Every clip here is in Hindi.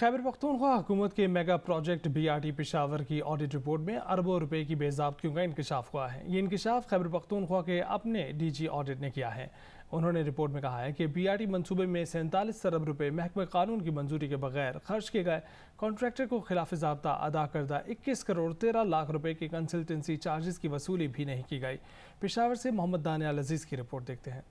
खैबर पख्तूनख्वा हुकूमत के mega project B R T Peshawar की ऑडिट रिपोर्ट में अरबों रुपए की बेजाबतियों का इंकशाफ हुआ है ये इंकशाफ खैबर पख्तूनख्वा के अपने डी जी ऑडिट ने किया है उन्होंने रिपोर्ट में कहा है कि बी आर टी मनसूबे में सैंतालीस अरब रुपये महकमे कानून की मंजूरी के बगैर खर्च किए गए कॉन्ट्रैक्टर को खिलाफ जबता अदा करदा इक्कीस करोड़ तेरह लाख रुपये के कंसल्टेंसी चार्जेस की वसूली भी नहीं की गई पेशावर से मोहम्मद दानियाल अजीज़ की रिपोर्ट देखते हैं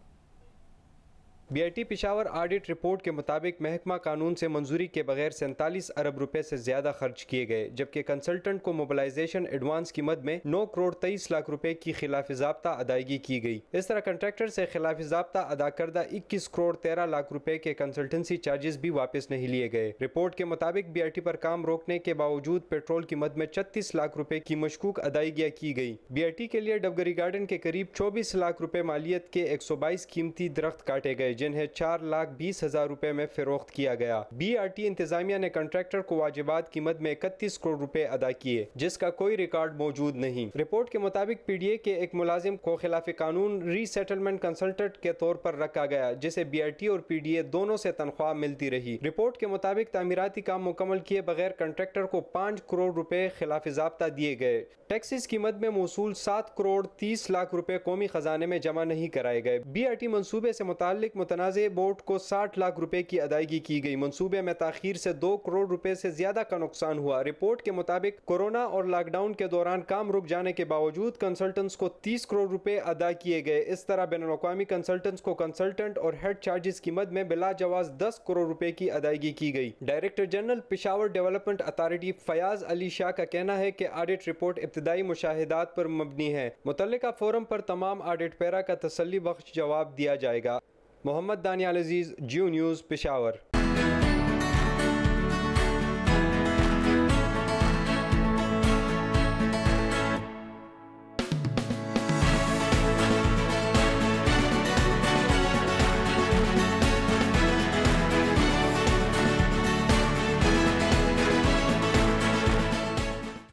बीआईटी पिशावर ऑडिट रिपोर्ट के मुताबिक महकमा कानून से मंजूरी के बगैर सैंतालीस अरब रुपए से ज्यादा खर्च किए गए जबकि कंसल्टेंट को मोबिलाइजेशन एडवांस की मद में नौ करोड़ तेईस लाख रुपए की खिलाफ जब्ता अदायगी की गई इस तरह कंट्रैक्टर से खिलाफ जब्ता अदा करदा इक्कीस करोड़ तेरह लाख रुपए के कंसल्टेंसी चार्जेस भी वापस नहीं लिए गए रिपोर्ट के मुताबिक बी आई टी आरोप काम रोकने के बावजूद पेट्रोल की मद में छत्तीस लाख रूपए की मशकूक अदायगियाँ की गई बी आई टी के लिए डबगरी गार्डन के करीब चौबीस लाख रूपए मालियत के एक सौ बाईस कीमती दरख्त काटे गए जिन्हें चार लाख बीस हजार रुपए में फरोख्त किया गया बी आर टी इंतजामिया ने कंट्रेक्टर को वाजिबात कीमत में इकतीस करोड़ रुपए अदा किए जिसका कोई रिकॉर्ड मौजूद नहीं रिपोर्ट के मुताबिक पी डी ए के एक मुलाजिम को खिलाफ कानून रीसेटलमेंट कंसल्टेंट के तौर पर रखा गया जिसे बी आर टी और पी डी ए दोनों से तनख्वाह मिलती रही रिपोर्ट के मुताबिक तमीराती काम मुकम्मल किए बगैर कंट्रेक्टर को पाँच करोड़ रुपए खिलाफ जबता दिए गए टैक्सीज कीमत में मौसू सात करोड़ तीस लाख रुपए कौमी खजाने में जमा नहीं कराए गए बी आर टी मनसूबे से मुतल मुतनाज़ बोर्ड को साठ लाख रुपए की अदायगी की गई मनसूबे में तखिर से दो करोड़ रुपए से ज्यादा का नुकसान हुआ रिपोर्ट के मुताबिक कोरोना और लॉकडाउन के दौरान काम रुक जाने के बावजूद कंसल्टेंट्स को तीस करोड़ रुपए अदा किए गए इस तरह बैन कंसल्टेंट्स को कंसल्टेंट और हेड चार्जेस की मद में बिलाजवाज दस करोड़ रुपए की अदायगी की गई director general Peshawar development authority Fayaz Ali Shah का कहना है की आडिट रिपोर्ट इब्तदाई मुशाहदात पर मबनी है मुतल फोरम पर तमाम आडिट पैरा का तसली बख्श जवाब दिया जाएगा मोहम्मद दानियाल अजीज़ जियो न्यूज़ पेशावर